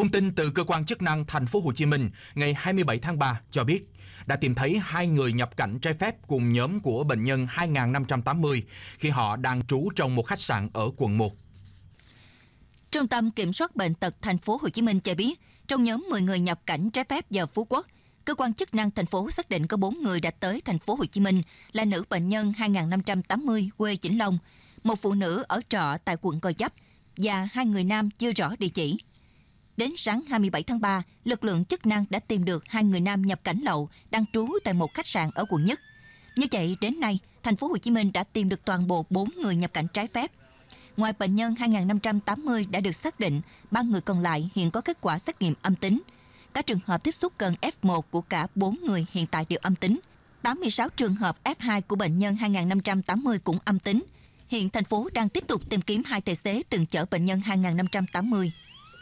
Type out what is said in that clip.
Thông tin từ cơ quan chức năng thành phố Hồ Chí Minh ngày 27 tháng 3 cho biết đã tìm thấy hai người nhập cảnh trái phép cùng nhóm của bệnh nhân 2580 khi họ đang trú trong một khách sạn ở quận 1. Trung tâm Kiểm soát bệnh tật thành phố Hồ Chí Minh cho biết, trong nhóm 10 người nhập cảnh trái phép vào Phú Quốc, cơ quan chức năng thành phố xác định có 4 người đã tới thành phố Hồ Chí Minh là nữ bệnh nhân 2580 quê Vĩnh Long, một phụ nữ ở trọ tại quận Gò Vấp và hai người nam chưa rõ địa chỉ Đến sáng 27 tháng 3, lực lượng chức năng đã tìm được hai người nam nhập cảnh lậu đang trú tại một khách sạn ở quận Nhất. Như vậy, đến nay, thành phố Hồ Chí Minh đã tìm được toàn bộ 4 người nhập cảnh trái phép. Ngoài bệnh nhân 2.580 đã được xác định, ba người còn lại hiện có kết quả xét nghiệm âm tính. Các trường hợp tiếp xúc gần F1 của cả 4 người hiện tại đều âm tính. 86 trường hợp F2 của bệnh nhân 2.580 cũng âm tính. Hiện thành phố đang tiếp tục tìm kiếm hai tài xế từng chở bệnh nhân 2580.